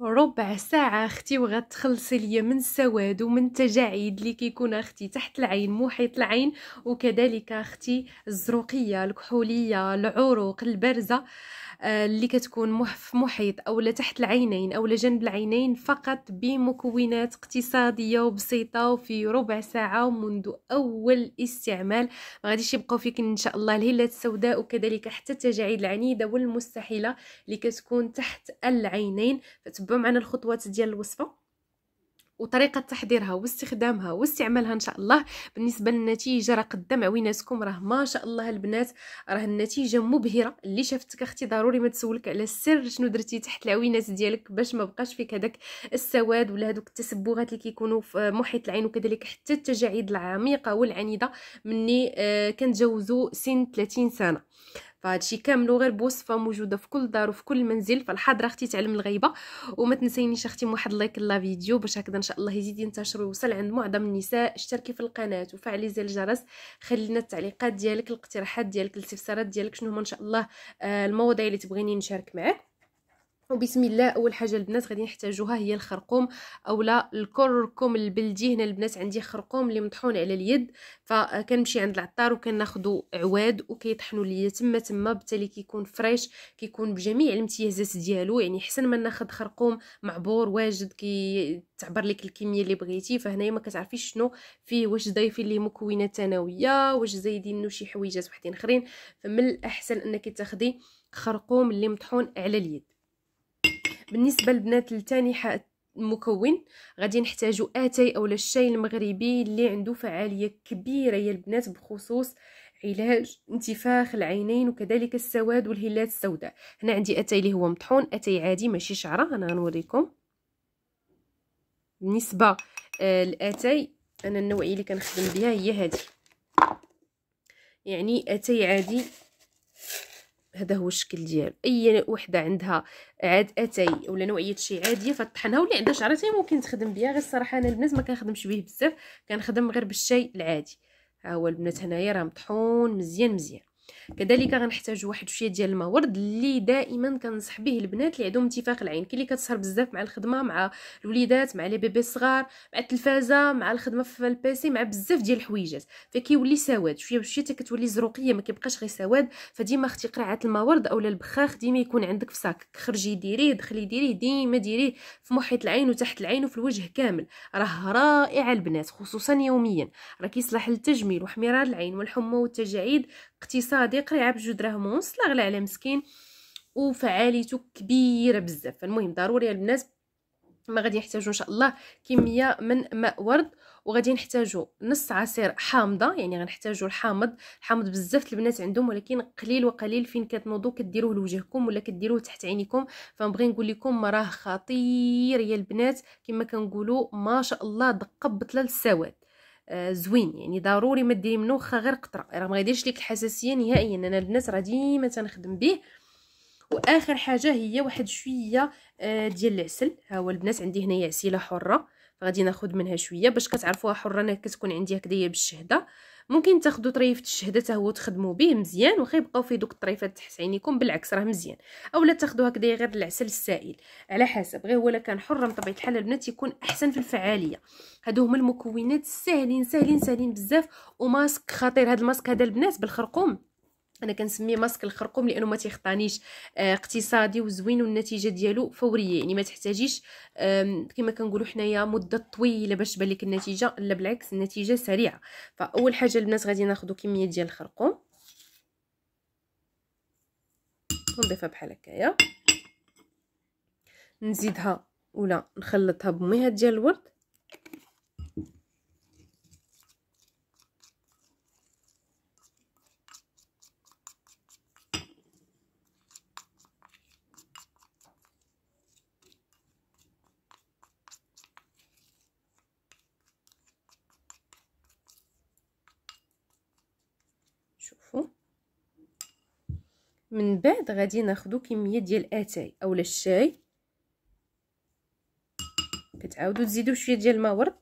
ربع ساعة اختي وغتخلصي ليا من السواد ومن التجاعيد اللي كيكون اختي تحت العين محيط العين وكذلك اختي الزروقية الكحولية العروق البرزة آه، اللي كتكون في محيط او تحت العينين او جنب العينين فقط بمكونات اقتصاديه وبسيطه وفي ربع ساعه منذ اول استعمال ما غاديش يبقاو فيك ان شاء الله الهلة السوداء وكذلك حتى التجاعيد العنيده والمستحيله اللي كتكون تحت العينين فتبقى تبعوا معنا الخطوات ديال الوصفه وطريقه تحضيرها واستخدامها واستعمالها ان شاء الله بالنسبه للنتيجه راه قدام عويناتكم راه ما شاء الله البنات راه النتيجه مبهره اللي شافتك اختي ضروري ما تسولك على السر شنو درتي تحت العوينات ديالك باش ما بقاش فيك هذاك السواد ولا هذوك التسبغات اللي كيكونوا في محيط العين وكذلك حتى التجاعيد العميقه والعنيده مني آه، كنتجاوزوا سن 30 سنه فهادشي كامل غير بوصفه موجوده في كل دار وفي كل منزل فالحاضره اختي تعلم الغيبه وما تنسينيش اختي واحد لايك لا فيديو باش هكذا ان شاء الله يزيد ينتشر ويوصل عند معظم النساء اشتركي في القناه وفعلي زر الجرس خلينا التعليقات ديالك الاقتراحات ديالك الاستفسارات ديالك شنو هما ان شاء الله آه، المواضيع اللي تبغيني نشارك معك وبسم الله اول حاجه البنات غادي نحتاجوها هي الخرقوم اولا الكركم البلدي هنا البنات عندي خرقوم اللي مطحون على اليد فكنمشي عند العطار وكناخذوا عواد وكيطحنوا ليا تما تما بالتالي كيكون فريش كيكون بجميع الامتيازات ديالو يعني حسن ما ناخذ خرقوم معبور واجد كي تعبر لك الكميه اللي بغيتي فهنايا ما كتعرفيش شنو فيه واش ضايفي ليه مكونات ثانويه واش زايدين له شي حويجات وحدين اخرين فمن الاحسن انك تاخدي خرقوم اللي مطحون على اليد بالنسبه للبنات الثاني المكون غادي نحتاجو اتاي اولا الشاي المغربي اللي عنده فعاليه كبيره يا البنات بخصوص علاج انتفاخ العينين وكذلك السواد والهلات السوداء هنا عندي اتاي اللي هو مطحون اتاي عادي ماشي شعره انا غنوريكم بالنسبه آه لاتاي انا النوعيه اللي كنخدم بها هي هذه يعني اتاي عادي هذا هو الشكل ديالو اي وحده عندها عاد اتاي ولا نوعيه شي عاديه فطحنها واللي عندها شعرتين ممكن تخدم بها غير الصراحه انا البنات ما كنخدمش به بزاف كنخدم غير بالشاي العادي ها هو البنات هنايا راه مطحون مزيان مزيان كذلك غنحتاج واحد شويه ديال الماء ورد اللي دائما كنصح به البنات اللي عندهم انتفاخ العين كي اللي كتسهر بزاف مع الخدمه مع الوليدات مع لي بيبي صغار مع التلفازه مع الخدمه في البيسي مع بزاف ديال الحويجات فكيولي سواد شويه بشويه كتولي زروقيه ما كيبقاش غير سواد فديما اختي قرعه الماء ورد اولا البخاخ ديما يكون عندك في ساكك خرجي ديريه دخلي ديريه ديما ديريه في محيط العين وتحت العين وفي الوجه كامل راه رائع البنات خصوصا يوميا راه كيصلح للتجميل وحميران العين والحمى والتجاعيد اقتصادي قريعه بجوج دراهم ونص لا غلا على مسكين وفعاليته كبيره بزاف فالمهم ضروري البنات ما غادي نحتاجو ان شاء الله كميه من ماء ورد وغادي نحتاجو نص عصير حامضه يعني غنحتاجو الحامض الحامض بزاف البنات عندهم ولكن قليل وقليل فين كتنوضو كديروه لوجهكم ولا كديروه تحت عينيكم فنبغي نقول لكم راه خطير يا البنات كما كنقولوا ما شاء الله دقه بطله للسواد آه، زوين يعني ضروري ما ديري واخا غير قطره راه ما غيديرش ليك الحساسيه نهائيا انا البنات راه ديما تنخدم به واخر حاجه هي واحد شويه آه، ديال العسل ها هو البنات عندي هنايا عسيله حره غادي ناخذ منها شويه باش كتعرفوها حره انا كتكون عندي هكذايا بالشهده ممكن تاخذوا طريف الشهده حتى هو تخدموا به مزيان واخا يبقاو فيه دوك الطريفات تحت عينيكم بالعكس راه مزيان اولا تاخذوا هكذا غير العسل السائل على حسب غير هو الا كان حر بطبيعه الحال البنات يكون احسن في الفعاليه هادو هما المكونات ساهلين ساهلين ساهلين بزاف وماسك خطير هاد الماسك هذا البنات بالخرقوم انا كنسميه ماسك الخرقوم لانه ما تيخطانيش آه، اقتصادي وزوين والنتيجه ديالو فوريه يعني ما تحتاجيش كما كنقولوا حنايا مده طويله باش تبان لك النتيجه لا بالعكس النتيجه سريعه فاول حاجه البنات غادي ناخذ كميه ديال الخرقوم ونضيفها بحال هكايا نزيدها ولا نخلطها بمية ديال الورد كتشوفوا من بعد غادي ناخذ كميه ديال الاتاي اولا الشاي كتعاودوا تزيدوا شويه ديال الماء ورد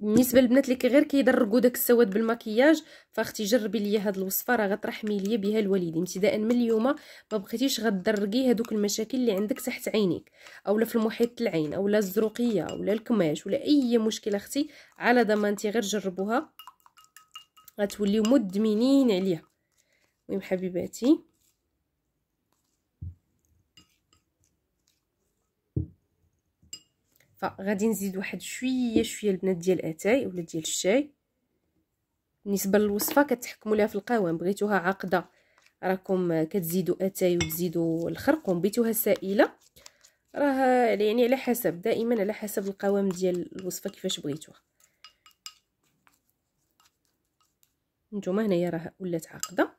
بالنسبه للبنات اللي غير كيدرقوا داك السواد بالمكياج فاختي جربي ليا هاد الوصفه راه غترحمي ليا بها الوالدين ابتداء من اليوم ما بغيتيش غتدرقي هادوك المشاكل اللي عندك تحت عينيك اولا في المحيط العين اولا الزروقيه اولا الكماش ولا اي مشكله اختي على ضمانتي غير جربوها غتوليو مدمنين عليها المهم حبيباتي فغادي نزيد واحد شويه شويه البنات ديال الاتاي ولا ديال الشاي بالنسبه للوصفه كتحكموا لها في القوام بغيتوها عقده راكم كتزيدوا اتاي وتزيدوا الخرق ومبيتوها سائله راه يعني على حسب دائما على حسب القوام ديال الوصفه كيفاش بغيتوها نتوما هنايا راه ولات عاقده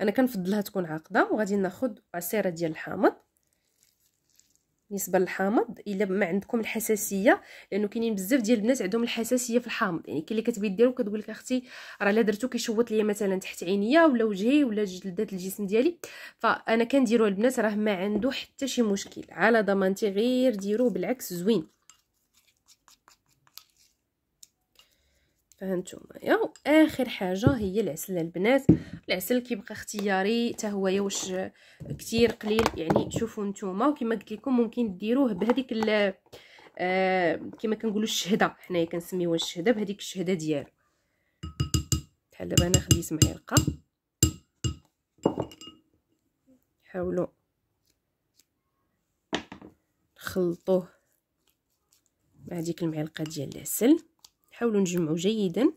انا كنفضلها تكون عاقده وغادي ناخد عصيره ديال الحامض بالنسبه للحامض الا ما عندكم الحساسيه لانه كاينين بزاف ديال البنات عندهم الحساسيه في الحامض يعني كاين اللي كتبغي ديرو كتقول لك اختي راه الا درتو كيشوط ليا مثلا تحت عينيا ولا وجهي ولا جلدات الجسم ديالي فانا كنديرو البنات راه ما عنده حتى شي مشكل على ضمانتي غير ديروه بالعكس زوين فهمتوا معايا واخر حاجه هي العسل البنات العسل كيبقى اختياري حتى هو واش كثير قليل يعني شوفوا نتوما وكما قلت لكم ممكن ديروه بهذيك آه كما كنقولوا الشهده حنايا كنسميوها الشهده بهذيك الشهده ديالو بحال دابا انا خديت معلقه حاولوا نخلطوه مع ديك المعلقه ديال العسل حاولوا نجمعوا جيدا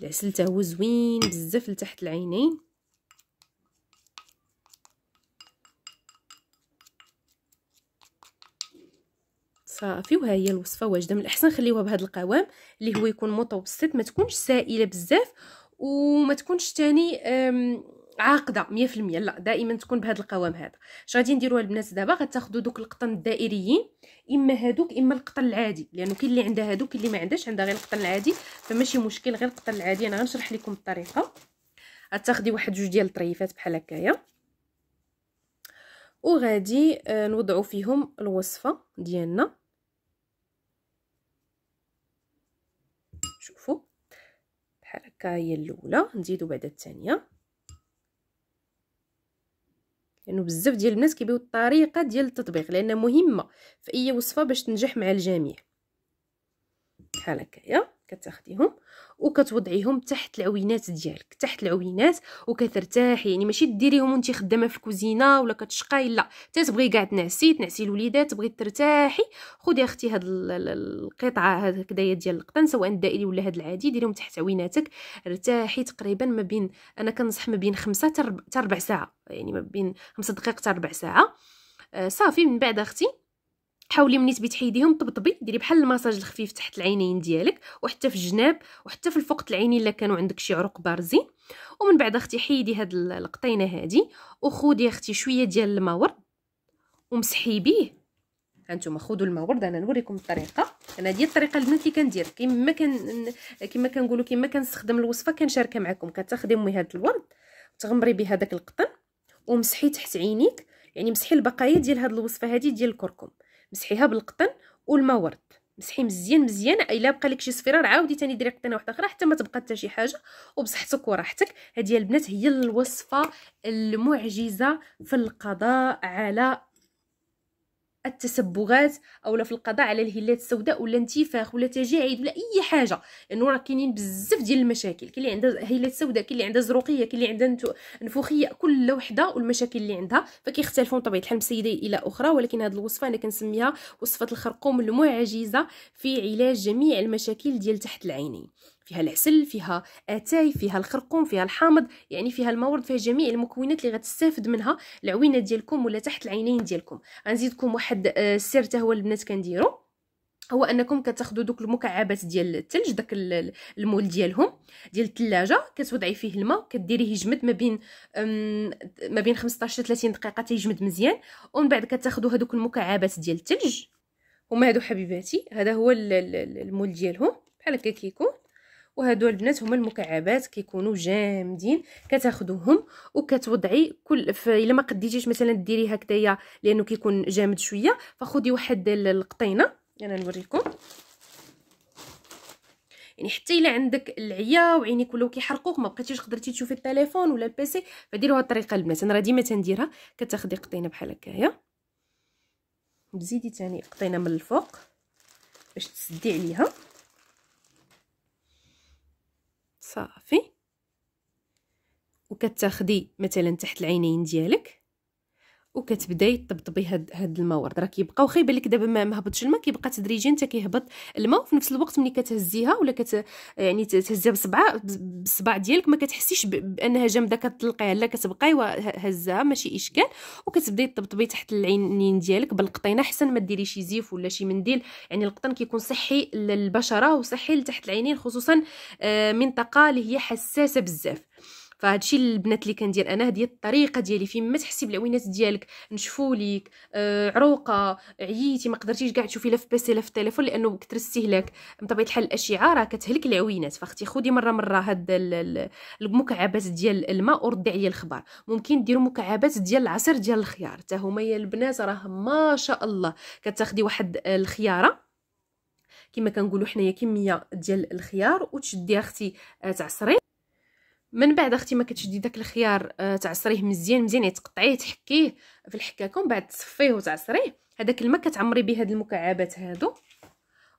العسل حتى هو زوين بزاف لتحت العينين صافي وها هي الوصفه واجده من الاحسن خليوها بهذا القوام اللي هو يكون متوسط ما تكونش سائله بزاف وما تكونش تاني عاقده 100% لا دائما تكون بهذا القوام هذا اش غادي نديروها البنات دابا غتاخذوا دوك القطن الدائريين اما هادوك اما القطن العادي لانه كاين اللي عندها هادوك كاين اللي ما عندهاش عندها غير القطن العادي فماشي مشكل غير القطن العادي انا غنشرح لكم الطريقه غتاخدي واحد جوج ديال الطريفات بحال هكايا وغادي آه، نوضعوا فيهم الوصفه ديالنا شوفوا بحال هكا هي الاولى نزيدوا بعدا الثانيه لانه يعني بزاف ديال البنات كيبغيو الطريقه ديال التطبيق لانها مهمه في اي وصفه باش تنجح مع الجميع بحال هكايا كتاخديهم وكتوضعيهم تحت العوينات ديالك تحت العوينات وكترتاحي يعني ماشي ديريهم وانت خدامه في الكوزينه ولا كتشقاي لا حتى تبغي كاع تنعسي تنعسي الوليدات تبغي ترتاحي خدي اختي هاد القطعه هكذايا ديال القطن سواء الدائري ولا هاد العادي ديريهم تحت عويناتك ارتاحي تقريبا ما بين انا كنصح ما بين خمسة حتى ربع ساعه يعني ما بين خمسة دقائق حتى ربع ساعه آه، صافي من بعد اختي حاولي مني تبي تحيديهم طبطبي ديري بحال المساج الخفيف تحت العينين ديالك وحتى في الجناب وحتى في الفوق العينين الا كانوا عندك شي عروق بارزين ومن بعد اختي حيدي هاد القطينه هادي وخدي اختي شويه ديال الماورد ومسحي بيه هانتوما خذوا الماورد انا نوريكم الطريقه انا هذه الطريقه البنات اللي كندير كيما كان كيما كنقولوا كيما كنستخدم الوصفه كنشاركها معكم كتاخدي امي هاد الورد تغمري به هذاك القطن ومسحي تحت عينيك يعني مسحي البقايا ديال هاد الوصفه هادي ديال الكركم مسحيها بالقطن والماء ورد مسحي مزيان مزيان الا بقى لك شي صفيرار عاودي ثاني ديري قطينه واحده اخرى حتى ما تبقى حتى شي حاجه وبصحتك وراحتك هذه البنات هي الوصفه المعجزه في القضاء على التسبغات اولا في القضاء على الهلات السوداء ولا انتفاخ ولا تجاعيد ولا اي حاجه لانه يعني راه كاينين بزاف ديال المشاكل كاين اللي عندها هلات سوداء كاين اللي عندها زروقيه كاين اللي عندها نفوخيه كل وحده والمشاكل اللي عندها فكيختلفوا بطبيعه الحال من سيده الى اخرى ولكن هذه الوصفه انا كنسميها وصفه الخرقوم المعجزه في علاج جميع المشاكل ديال تحت العينين فيها العسل فيها اتاي فيها الخرقوم فيها الحامض يعني فيها المورد فيها جميع المكونات اللي غتستافد منها العوينه ديالكم ولا تحت العينين ديالكم غنزيدكم واحد آه، السر هو البنات كنديرو هو انكم كتاخذوا دوك المكعبات ديال الثلج داك المول ديالهم ديال الثلاجه كتوضعي فيه الماء كديريه يجمد ما بين ما بين 15 حتى 30 دقيقه تيجمد مزيان ومن بعد كتاخذوا هذوك المكعبات ديال الثلج هما هادو حبيباتي هذا هو المول ديالهم بحال هكا كيكون وهادو البنات هما المكعبات كيكونوا جامدين كتاخدوهم وكتوضعي كل الا ما قديتيش مثلا ديري هكذايا لانه كيكون جامد شويه فخدي واحد القطينه انا نوريكم يعني حتى الا عندك العيا وعينيك ولاو كيحرقوك ما بقيتيش قدرتي تشوفي التليفون ولا البيسي فديروا هاد الطريقه البنات انا راه ديما تنديرها كتاخدي قطينه بحال هكايا وتزيدي تاني قطينه من الفوق باش تسدي عليها صافي وكتاخدي مثلا تحت العينين ديالك وكتبداي تطبطبي هاد هاد الموارد راه واخا يبان لك دابا ما مهبطش الماء كيبقى تدريجيا حتى كيهبط الماء وفي نفس الوقت ملي كتهزيها ولا كت يعني تهزيها بصبعه بالصباع ديالك ما كتحسيش بانها جامده كتطلقيها لا كتبقاي هزاها ماشي اشكال وكتبداي تطبطبي تحت العينين ديالك بالقطينه حسن ما ديري شي زيف ولا شي منديل يعني القطن كيكون صحي للبشره وصحي لتحت العينين خصوصا آه، منطقه اللي هي حساسه بزاف فهادشي البنات اللي كندير انا هذه الطريقه ديالي فين ما تحسي بالعوينات ديالك نشفوا ليك آه عروقه عييتي ما قدرتيش كاع تشوفي لا في بيسي لا في التليفون لانه كثر الاستهلاك بطبيعه الحال الاشعه راه كتهلك العوينات فاختي خدي مره مره هاد المكعبات ديال الماء وردي عليا الخبار ممكن ديروا مكعبات ديال العصير ديال الخيار حتى هما يا البنات راه ما شاء الله كتاخدي واحد الخياره كما كنقولوا حنايا كميه ديال الخيار وتشدي اختي آه، تعصري من بعد اختي ما كتشدي داك الخيار آه تعصريه مزيان مزيان تقطعيه تحكيه في الحكاكه ومن بعد تصفيه وتعصريه هذاك الماء كتعمري به هاد المكعبات هادو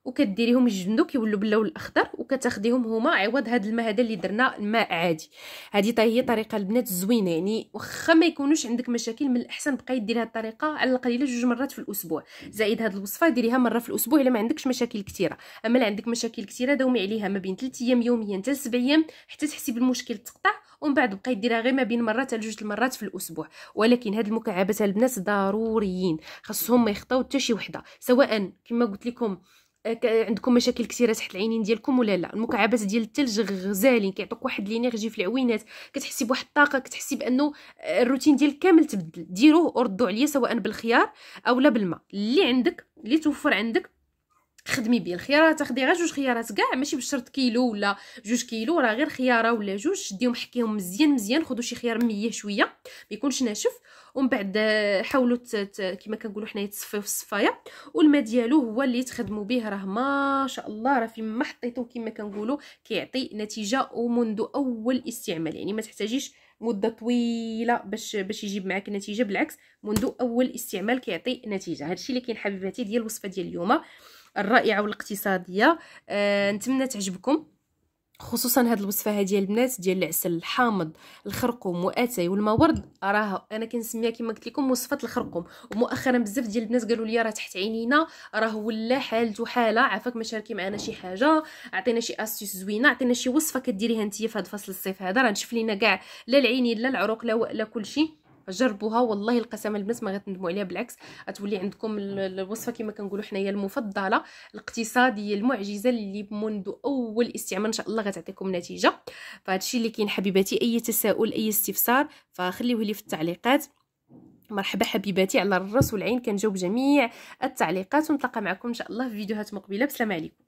وكديريهم يجمدوا كيولوا باللون الاخضر وكتاخديهم هما عوض هاد الماء هذا اللي درنا الماء عادي هذه حتى هي طريقه البنات زوينه يعني واخا ما يكونوش عندك مشاكل من الاحسن بقاي ديري هاد الطريقه على القليله جوج مرات في الاسبوع زائد هاد الوصفه ديريها مره في الاسبوع الا ما عندكش مشاكل كثيره اما الا عندك مشاكل كثيره داومي عليها ما بين 3 ايام يوميا حتى 7 ايام حتى تحسي بالمشكل تقطع ومن بعد بقاي ديرها غير ما بين مرات حتى لجوج المرات في الاسبوع ولكن هاد المكعبات البنات ضروريين خاصهم ما يخطاو حتى شي وحده سواء كما قلت لكم آه، عندكم مشاكل كثيره تحت العينين ديالكم ولا لا المكعبات ديال الثلج غزالين كيعطوك واحد لينيرجي في العوينات كتحسي بواحد الطاقه كتحسي بانه آه، الروتين ديالك كامل تبدل ديروه وردوا عليا سواء بالخيار اولا بالماء اللي عندك اللي توفر عندك خدمي به الخياره تاخدي غير جوج خيارات كاع ماشي بشرط كيلو ولا جوج كيلو راه غير خياره ولا جوج شديهم حكيهم مزيان مزيان خذوا شي خيار ميه شويه ما يكونش ناشف ومن بعد آه، حاولوا كما كنقولوا حنايا تصفيو في الصفايه والماء ديالو هو اللي تخدموا به راه ما شاء الله راه فيما حطيتو كما كنقولوا كيعطي نتيجه ومنذ اول استعمال يعني ما تحتاجيش مده طويله باش باش يجيب معاك نتيجه بالعكس منذ اول استعمال كيعطي نتيجه هادشي اللي كاين حبيباتي ديال الوصفه ديال اليوم الرائعه والاقتصاديه أه نتمنى تعجبكم خصوصا هاد الوصفه هادي البنات ديال العسل الحامض الخرقوم واتاي والمورد راه انا كنسميها كما قلت لكم وصفه الخرقوم ومؤخرا بزاف ديال البنات قالوا لي راه تحت عينينا راه ولا حالته حاله عافاك ما شاركي معنا شي حاجه عطينا شي استيس زوينه عطينا شي وصفه كديريها انت في هاد فصل الصيف هذا راه نشف لينا كاع لا العينين لا العروق لا لا كلشي جربوها والله القسم البنات ما غتندموا عليها بالعكس غتولي عندكم الوصفه كما كنقولوا حنايا المفضله الاقتصاديه المعجزه اللي منذ اول استعمال ان شاء الله غتعطيكم نتيجه فهادشي اللي كاين حبيباتي اي تساؤل اي استفسار فخليوه لي في التعليقات مرحبا حبيباتي على الراس والعين كنجاوب جميع التعليقات ونتلاقى معكم ان شاء الله في فيديوهات مقبله بسلام عليكم